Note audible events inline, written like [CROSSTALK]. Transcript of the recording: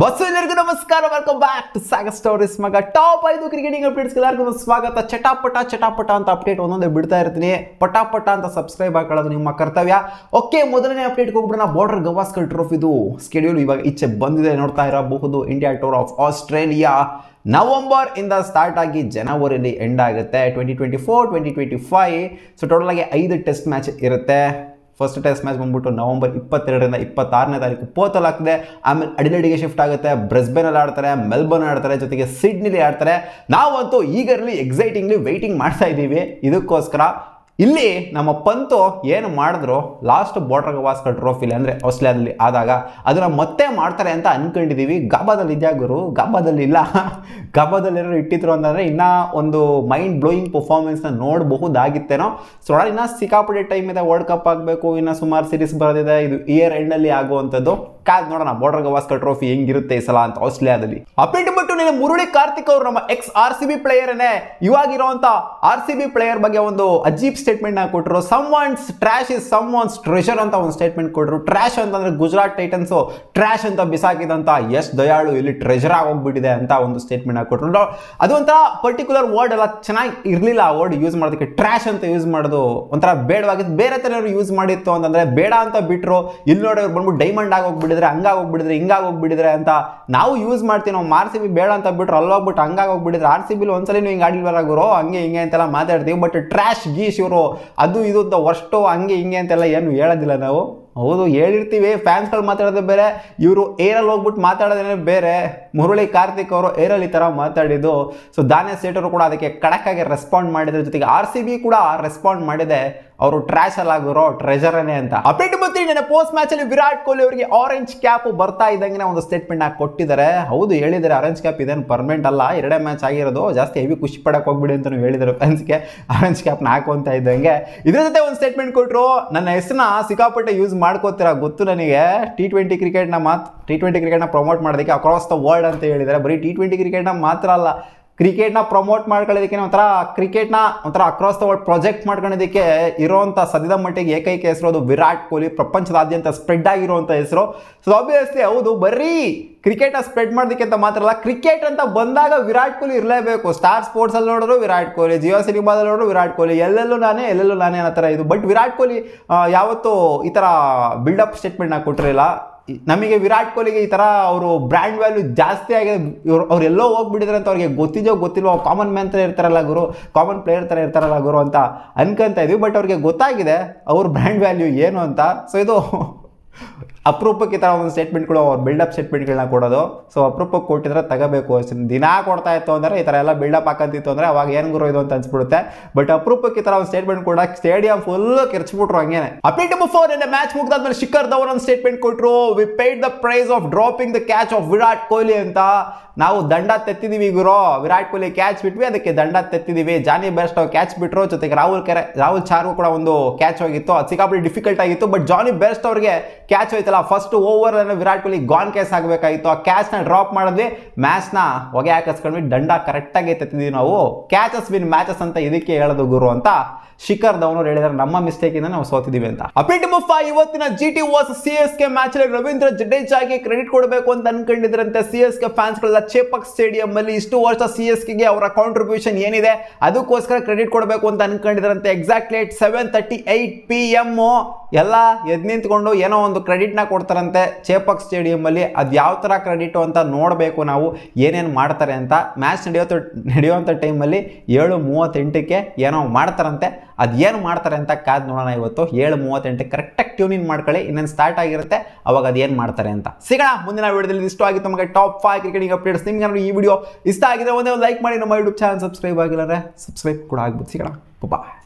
bus ಎಲ್ಲರಿಗೂ ನಮಸ್ಕಾರ welcome back to saga stories ಮಗ ಟಾಪ್ ಐದು ಕ್ರಿಕೆಟಿಂಗ್ ಅಪ್ಡೇಟ್ಸ್ ಎಲ್ಲರಿಗೂ ಸ್ವಾಗತ ಚಟಾಪಟ ಚಟಾಪಟ ಅಂತ ಅಪ್ಡೇಟ್ ಒಂದೊಂದೇ ಬಿಡ್ತಾ ಇರ್ತೀನಿ ಪಟಾಪಟ ಅಂತ ಸಬ್ಸ್ಕ್ರೈಬ್ ಹಾಕೊಳ್ಳೋದು ನಿಮ್ಮ ಕರ್ತವ್ಯ ಓಕೆ ಮೊದಲನೇ ಅಪ್ಡೇಟ್ಗೆ ಹೋಗ್ಬಿಡೋಣ ಬಾರ್ಡರ್ ಗವಾಸ್ಕರ್ ಟ್ರೋಫಿದು ಸ್ಕೆಡ್ಯೂಲ್ ಇವಾಗ ಇಚ್ಛೆ ಬಂದಿದೆ ನೋಡ್ತಾ ಇರಬಹುದು India tour of Australia November ಇಂದ ಸ್ಟಾರ್ಟ್ ಆಗಿ ಜನವರಿಯಲ್ಲಿ ಎಂಡ್ ಆಗುತ್ತೆ twenty twenty four twenty twenty five so total ಆಗಿ ಐದು ಟೆಸ್ಟ್ ಮ್ಯಾಚ್ ಇರುತ್ತೆ ಫಸ್ಟ್ ಟೆಸ್ಟ್ ಮ್ಯಾಚ್ ಬಂದ್ಬಿಟ್ಟು ನವಂಬರ್ ಇಪ್ಪತ್ತೆರಡರಿಂದ ಇಪ್ಪತ್ತಾರನೇ ತಾರೀಕು ಪೋತಲ್ ಆಗ್ತದೆ ಆಮೇಲೆ ಅಡಿನಡಿಗೆ ಶಿಫ್ಟ್ ಆಗುತ್ತೆ ಅಲ್ಲಿ ಆಡ್ತಾರೆ ಮೆಲ್ಬರ್ನ್ ಆಡ್ತಾರೆ ಜೊತೆಗೆ ಸಿಡ್ನಿಲಿ ಆಡ್ತಾರೆ ನಾವಂತೂ ಈಗರ್ಲಿ ಎಕ್ಸೈಟಿಂಗ್ಲಿ ವೆಯ್ಟಿಂಗ್ ಮಾಡ್ತಾ ಇದ್ದೀವಿ ಇದಕ್ಕೋಸ್ಕರ ಇಲ್ಲಿ ನಮ್ಮ ಪಂತು ಏನು ಮಾಡಿದ್ರು ಲಾಸ್ಟ್ ಬಾರ್ಡರ್ ಗವಾಸ್ಕರ್ ಟ್ರೋಫಿಲಿ ಅಂದರೆ ಆಸ್ಟ್ರೇಲಿಯಾದಲ್ಲಿ ಆದಾಗ ಅದನ್ನು ಮತ್ತೆ ಮಾಡ್ತಾರೆ ಅಂತ ಅಂದ್ಕೊಂಡಿದ್ದೀವಿ ಗಾಬಾದಲ್ಲಿ ಇದೆಯಾ ಗುರು ಗಾಬಾದಲ್ಲಿ ಇಲ್ಲ [LAUGHS] ಗಬ್ಬದಲ್ಲಿರೋ ಇಟ್ಟಿದ್ರು ಅಂತಂದರೆ ಇನ್ನೂ ಒಂದು ಮೈಂಡ್ ಬ್ಲೋಯಿಂಗ್ ಪರ್ಫಾರ್ಮೆನ್ಸ್ನ ನೋಡಬಹುದಾಗಿತ್ತೇನೋ ಸೊ ಇನ್ನೂ ಸಿಕ್ಕಾಪಡೆ ಟೈಮ್ ಇದೆ ವರ್ಲ್ಡ್ ಕಪ್ ಆಗಬೇಕು ಇನ್ನೂ ಸುಮಾರು ಸಿರೀಸ್ ಬರೋದಿದೆ ಇದು ಇಯರ್ ಎಂಡಲ್ಲಿ ಆಗುವಂಥದ್ದು ಕಾದ್ ನೋಡೋಣ ಬಾರ್ಡರ್ ಗವಾಸ್ಕರ್ ಟ್ರೋಫಿ ಹೆಂಗಿರುತ್ತೆ ಸಲ ಅಂತ ಆಸ್ಟ್ರೇಲಿಯಾದಲ್ಲಿ ಅಪ್ಡೇಟ್ ಬಿಟ್ಟು ನೀನು ಮುರುಳಿ ಕಾರ್ತಿಕ್ ಅವರು ನಮ್ಮ ಎಕ್ಸ್ ಆರ್ ಸಿ ಬಿ ಏನೇ ಇವಾಗಿರುವಂತ ಆರ್ ಸಿ ಬಿ ಪ್ಲೇಯರ್ ಬಗ್ಗೆ ಒಂದು ಅಜೀಬ್ ಸ್ಟೇಟ್ಮೆಂಟ್ ನ ಕೊಟ್ಟರು someone's trash is someone's treasure ಅಂತ ಒಂದು ಸ್ಟೇಟ್ಮೆಂಟ್ ಕೊಟ್ಟರು ಟ್ರಾಶ್ ಅಂತಂದ್ರೆ ಗುಜರಾತ್ ಟೈಟನ್ಸ್ ಟ್ರಾಶ್ ಅಂತ ಬಿಸಾಕಿದಂತ ಎಸ್ ದಯಾಳು ಇಲ್ಲಿ ಟ್ರೆಷರ್ ಆಗೋಗ್ಬಿಟ್ಟಿದೆ ಅಂತ ಒಂದು ಸ್ಟೇಟ್ಮೆಂಟ್ ಆಗಿ ಕೊಟ್ಟರು ಅದೊಂಥರ ಪರ್ಟಿಕ್ಯುಲರ್ ವರ್ಡ್ ಎಲ್ಲ ಚೆನ್ನಾಗಿ ಇರಲಿಲ್ಲ ಆ ವರ್ಡ್ ಯೂಸ್ ಮಾಡೋದಕ್ಕೆ ಟ್ರಾಶ್ ಅಂತ ಯೂಸ್ ಮಾಡೋದು ಒಂಥರ ಬೇಡವಾಗಿತ್ತು ಬೇರೆ ಥರ ಯೂಸ್ ಮಾಡಿತ್ತು ಅಂತಂದ್ರೆ ಬೇಡ ಅಂತ ಬಿಟ್ಟರು ಇಲ್ಲಿ ನೋಡಿ ಬಂದ್ಬಿಟ್ಟು ಡೈಮಂಡ್ ಆಗೋಗ್ಬಿಟ್ಟು ಹೋಗ್ಬಿಟ್ಟಿದ್ರೆ ಹಂಗಾಗಿ ಹೋಗ್ಬಿಟ್ಟಿದ್ರೆ ಹಿಂಗಾಗಿ ಹೋಗ್ಬಿಟ್ಟಿದ್ರೆ ಅಂತ ನಾವು ಯೂಸ್ ಮಾಡ್ತೀವಿ ನಾವು ಆರ್ ಸಿ ಬಿ ಬೇಡ ಅಂತ ಬಿಟ್ರೆ ಅಲ್ಲೋಗ್ಬಿಟ್ಟು ಹಂಗಾಗಿ ಹೋಗ್ಬಿಟ್ಟಿದ್ರೆ ಆರ್ ಸಿ ಬಿಲ್ ಒಂದ್ಸಲ ನೀವು ಹಿಂಗೆ ಆಡಿಲ್ವಲ್ಲ ಗುರು ಹಂಗೆ ಹಿಂಗೆ ಅಂತೆಲ್ಲ ಮಾತಾಡ್ತೀವಿ ಬಟ್ ಟ್ರ್ಯಾಶ್ ಗೀಶ್ ಇವರು ಅದು ಇದು ವರ್ಸ್ಟು ಹಂಗೆ ಹಿಂಗೆ ಅಂತೆಲ್ಲ ಏನು ಹೇಳೋದಿಲ್ಲ ನಾವು ಹೌದು ಹೇಳಿರ್ತೀವಿ ಫ್ಯಾನ್ಸ್ಗಳು ಮಾತಾಡೋದೇ ಬೇರೆ ಇವರು ಏರಲ್ಲಿ ಹೋಗ್ಬಿಟ್ಟು ಮಾತಾಡೋದೇ ಬೇರೆ ಮುರಳಿ ಕಾರ್ತಿಕ್ ಅವರು ಏರಲ್ಲಿ ಈ ಥರ ಮಾತಾಡಿದ್ದು ಸೊ ದಾನೇ ಸೇಟರು ಕೂಡ ಅದಕ್ಕೆ ಕಡಕ್ಕಾಗಿ ರೆಸ್ಪಾಂಡ್ ಮಾಡಿದ್ರ ಜೊತೆಗೆ ಆರ್ ಸಿ ಬಿ ಕೂಡ ರೆಸ್ಪಾಂಡ್ ಮಾಡಿದೆ ಅವರು ಟ್ರ್ಯಾಶ್ ಆಗಿರೋ ಟ್ರೆಜರನೇ ಅಂತ ಅಪ್ಡೇಟ್ ಬರ್ತೀನಿ ನನ್ನ ಪೋಸ್ಟ್ ಮ್ಯಾಚ್ ಅಲ್ಲಿ ವಿರಾಟ್ ಕೊಹ್ಲಿ ಅವರಿಗೆ ಆರೆಂಜ್ ಕ್ಯಾಪ್ ಬರ್ತಾ ಇದ್ದಂಗೆ ಒಂದು ಸ್ಟೇಟ್ಮೆಂಟ್ ಆಗಿ ಕೊಟ್ಟಿದ್ದಾರೆ ಹೌದು ಹೇಳಿದರೆ ಆರೆಂಜ್ ಕ್ಯಾಪ್ ಇದೇನು ಪರ್ಮನೆಂಟ್ ಅಲ್ಲ ಎರಡೇ ಮ್ಯಾಚ್ ಆಗಿರೋದು ಜಾಸ್ತಿ ಹೆವಿ ಖುಷಿ ಪಡಕ್ಕೆ ಹೋಗ್ಬಿಡಿ ಅಂತ ಹೇಳಿದರು ಫ್ಯಾನ್ಸ್ಗೆ ಆರೆಂಜ್ ಕ್ಯಾಪ್ನ ಹಾಕೊಂತ ಇದ್ದಂಗೆ ಇದ್ರ ಜೊತೆ ಒಂದು ಸ್ಟೇಟ್ಮೆಂಟ್ ಕೊಟ್ಟರು ನನ್ನ ಹೆಸರನ್ನ ಸಿಕ್ಕಾಪಟ್ಟೆ ಯೂಸ್ ಮಾಡ್ಕೋತೀರಾ ಗೊತ್ತು ನನಗೆ ಟಿ ಟ್ವೆಂಟಿ ಕ್ರಿಕೆಟ್ನ ಮಾತು ಟಿ ಟ್ವೆಂಟಿ ಕ್ರಿಕೆಟ್ನ ಪ್ರಮೋಟ್ ಮಾಡೋದಕ್ಕೆ ಅಕ್ರಾಸ್ ದ ವರ್ಲ್ಡ್ ಅಂತ ಹೇಳಿದರೆ ಬರೀ ಟಿ ಟ್ವೆಂಟಿ ಕ್ರಿಕೆಟ್ನ ಮಾತ್ರ ಅಲ್ಲ ಕ್ರಿಕೆಟ್ನ ಪ್ರಮೋಟ್ ಮಾಡ್ಕೊಳ್ಳೋದಕ್ಕೆ ಒಂಥರ ಕ್ರಿಕೆಟ್ನ ಒಂಥರ ಅಕ್ರಾಸ್ ದ ವರ್ಲ್ಡ್ ಪ್ರಾಜೆಕ್ಟ್ ಮಾಡ್ಕೊಳ್ಳೋದಕ್ಕೆ ಇರೋವಂಥ ಸದ್ಯದ ಮಟ್ಟಿಗೆ ಏಕೈಕ ಹೆಸರು ಅದು ವಿರಾಟ್ ಕೊಹ್ಲಿ ಪ್ರಪಂಚದಾದ್ಯಂತ ಸ್ಪ್ರೆಡ್ ಆಗಿರುವಂಥ ಹೆಸರು ಸೊ ಆಬ್ವಿಯಸ್ಲಿ ಹೌದು ಬರೀ ಕ್ರಿಕೆಟ್ನ ಸ್ಪ್ರೆಡ್ ಮಾಡೋದಕ್ಕೆ ಅಂತ ಮಾತ್ರ ಅಲ್ಲ ಕ್ರಿಕೆಟ್ ಅಂತ ಬಂದಾಗ ವಿರಾಟ್ ಕೊಹ್ಲಿ ಇರಲೇಬೇಕು ಸ್ಟಾರ್ ಸ್ಪೋರ್ಟ್ಸಲ್ಲಿ ನೋಡಿದ್ರು ವಿರಾಟ್ ಕೊಹ್ಲಿ ಜಿಯೋ ಸಿನಿಮಾದಲ್ಲಿ ನೋಡಿದ್ರು ವಿರಾಟ್ ಕೊಹ್ಲಿ ಎಲ್ಲೆಲ್ಲೂ ನಾನೇ ಎಲ್ಲೆಲ್ಲೂ ನಾನೇ ಅನ್ನೋ ಥರ ಇದು ಬಟ್ ವಿರಾಟ್ ಕೊಹ್ಲಿ ಯಾವತ್ತೂ ಈ ಥರ ಬಿಲ್ಡಪ್ ಸ್ಟೇಟ್ಮೆಂಟ್ನ ಕೊಟ್ಟಿರಲಿಲ್ಲ ನಮಗೆ ವಿರಾಟ್ ಕೊಹ್ಲಿಗೆ ಈ ಥರ ಅವರು ಬ್ರ್ಯಾಂಡ್ ವ್ಯಾಲ್ಯೂ ಜಾಸ್ತಿ ಆಗಿದೆ ಇವ್ರು ಅವರೆಲ್ಲೋ ಎಲ್ಲೋ ಹೋಗ್ಬಿಟ್ಟಿದ್ರೆ ಅಂತ ಅವ್ರಿಗೆ ಗೊತ್ತಿದೆಯೋ ಗೊತ್ತಿಲ್ವೋ ಕಾಮನ್ ಮ್ಯಾನ್ ಥರ ಇರ್ತಾರಲ್ಲ ಗುರು ಕಾಮನ್ ಪ್ಲೇಯರ್ ಥರ ಇರ್ತಾರಲ್ಲ ಗುರು ಅಂತ ಅನ್ಕೊಂತ ಇದ್ವಿ ಬಟ್ ಅವ್ರಿಗೆ ಗೊತ್ತಾಗಿದೆ ಅವ್ರ ಬ್ರ್ಯಾಂಡ್ ವ್ಯಾಲ್ಯೂ ಏನು ಅಂತ ಸೊ ಇದು ಅಪರೂಪಕ್ಕೆ ಥರ ಒಂದು ಸ್ಟೇಟ್ಮೆಂಟ್ಗಳು ಅವ್ರು ಬಿಲ್ಡಪ್ ಸ್ಟೇಟ್ಮೆಂಟ್ಗಳನ್ನ ಕೊಡೋದು ಸೊ ಅಪರೂಪಕ್ಕೆ ಕೊಟ್ಟಿದ್ರೆ ತಗೋಬೇಕು ದಿನ ಕೊಡ್ತಾ ಇತ್ತು ಅಂದರೆ ಈ ಥರ ಎಲ್ಲ ಬಿಲ್ಡಪ್ ಹಾಕಂತಿತ್ತು ಅಂದರೆ ಅವಾಗ ಏನು ಗುರು ಇದು ಅಂತ ಅನ್ಸ್ಬಿಡುತ್ತೆ ಬಟ್ ಅಪರೂಪಕ್ಕೆ ಈ ಥರ ಒಂದು ಸ್ಟೇಟ್ಮೆಂಟ್ ಕೂಡ ಸ್ಟೇಡಿಯಂ ಫುಲ್ ಕೆರ್ಚ್ಬಿಟ್ರು ಹಂಗೇನೆ ಟು ಫೋರ್ ಇಂದ ಮ್ಯಾಚ್ ಮುಗ್ದಾದ್ಮೇಲೆ ಶಿಖರ್ ಧವನ್ ಒಂದು ಸ್ಟೇಟ್ಮೆಂಟ್ ಕೊಟ್ಟರು we paid the price of dropping the catch of Virat Kohli ಅಂತ ನಾವು ದಂಡ ತೆತ್ತಿದೀವಿ ಗುರು ವಿರಾಟ್ ಕೊಹ್ಲಿ ಕ್ಯಾಚ್ ಬಿಟ್ವಿ ಅದಕ್ಕೆ ದಂಡ ತೆತ್ತಿದೀವಿ ಜಾನಿ ಬೆಸ್ಟ್ ಅವ್ರು ಕ್ಯಾಚ್ ಬಿಟ್ರು ಜೊತೆಗೆ ರಾಹುಲ್ ಕೆರೆ ರಾಹುಲ್ ಚಾರ್ಗೂ ಕೂಡ ಒಂದು ಕ್ಯಾಚ್ ಹೋಗಿತ್ತು ಅದು ಸಿಕ್ಕಾಪಡಿ ಡಿಫಿಕಲ್ಟ್ ಆಗಿತ್ತು ಬಟ್ ಜಾನಿ ಬೆಸ್ಟ್ ಅವ್ರಿಗೆ ಕ್ಯಾಚ್ ಹೋಯ್ತು ಸಲ ಫಸ್ಟ್ ಓವರ್ ಅನ್ನು ವಿರಾಟ್ ಕೊಹ್ಲಿ ಗಾನ್ ಕ್ಯಾಸ್ ಆಗಬೇಕಾಗಿತ್ತು ಆ ಕ್ಯಾಚ್ ನ ಡ್ರಾಪ್ ಮಾಡಿದ್ವಿ ಮ್ಯಾಚ್ನ ಹೊಗೆ ಹಾಕಿಸ್ಕೊಂಡ್ವಿ ದಂಡ ಕರೆಕ್ಟಾಗಿ ಎತ್ತಿದ್ವಿ ನಾವು ಕ್ಯಾಚಸ್ ವಿನ್ ಮ್ಯಾಚಸ್ ಅಂತ ಇದಕ್ಕೆ ಹೇಳೋದು ಗುರು ಅಂತ ಶಿಖರ್ ಧವನ್ ಹೇಳಿದ್ರೆ ನಮ್ಮ ಮಿಸ್ಟೇಕ್ ಇಂದ ನಾವು ಸೋತಿದೀವಿ ಅಂತ ಅಪಿಟ್ ಮುಫಾ ಇವತ್ತಿನ G T vs C S K match ಅಲ್ಲಿ ರವೀಂದ್ರ ಜಡೇಜಾಗೆ ಕ್ರೆಡಿಟ್ ಕೊಡಬೇಕು ಅಂತ ಅನ್ಕೊಂಡಿದ್ರಂತೆ ಸಿ ಎಸ್ ಕೆ ಫ್ಯಾನ್ಸ್ ಗಳೆಲ್ಲ ಚೇಪಕ್ ಸ್ಟೇಡಿಯಂ ಅಲ್ಲಿ ಇಷ್ಟು ವರ್ಷ ಸಿ ಎಸ್ ಕೆಗೆ ಅವರ ಕಾಂಟ್ರಿಬ್ಯೂಷನ್ ಏನಿದೆ ಅದಕ್ಕೋಸ್ಕರ ಕ್ರೆಡಿಟ್ ಕೊಡಬೇಕು ಅಂತ ಅನ್ಕೊಂಡಿದ್ರಂತೆ exactly at seven thirty eight P M ಎಲ್ಲ ಎದ್ ನಿಂತ್ಕೊಂಡು ಏನೋ ಒಂದು ಕ್ರೆಡಿಟ್ನ ಕೊಡ್ತಾರಂತೆ ಚೇಪಕ್ ಸ್ಟೇಡಿಯಮಲ್ಲಿ ಅದು ಯಾವ ಥರ ಕ್ರೆಡಿಟು ಅಂತ ನೋಡಬೇಕು ನಾವು ಏನೇನು ಮಾಡ್ತಾರೆ ಅಂತ ಮ್ಯಾಚ್ ನಡೆಯೋತ ನಡೆಯುವಂಥ ಟೈಮಲ್ಲಿ ಏಳು ಮೂವತ್ತೆಂಟಕ್ಕೆ ಏನೋ ಮಾಡ್ತಾರಂತೆ ಅದು ಏನು ಮಾಡ್ತಾರೆ ಅಂತ ಕಾದು ನೋಡೋಣ ಇವತ್ತು ಏಳು ಮೂವತ್ತೆಂಟಕ್ಕೆ ಕರೆಕ್ಟಾಗಿ ಟ್ಯೂನಿಂಗ್ ಮಾಡ್ಕೊಳ್ಳಿ ಇನ್ನೊಂದು ಸ್ಟಾರ್ಟ್ ಆಗಿರುತ್ತೆ ಅವಾಗ ಅದೇನು ಏನು ಮಾಡ್ತಾರೆ ಅಂತ ಸಿಗೋಣ ಮುಂದಿನ ವಿಡಿಯೋದಲ್ಲಿ ಇಷ್ಟು ಆಗಿ ನಮಗೆ ಟಾಪ್ ಫೈವ್ ಕ್ರಿಕೆಟಿಂಗ್ ಅಪ್ಡೇಟ್ಸ್ ನಿಮ್ಗೆ ನಾನು ಈ ವಿಡಿಯೋ ಇಷ್ಟ ಆಗಿದೆ ಒಂದೇ ಒಂದು ಲೈಕ್ ಮಾಡಿ ನಮ್ಮ ಯೂಟ್ಯೂಬ್ ಚಾನಲ್ ಸಬ್ಸ್ಕ್ರೈಬ್ ಆಗಿಲ್ಲ ಸಬ್ಸ್ಕ್ರೈಬ್ ಕೂಡ ಆಗ್ಬೋದು ಸಿಗೋಣ ಬಾಯ್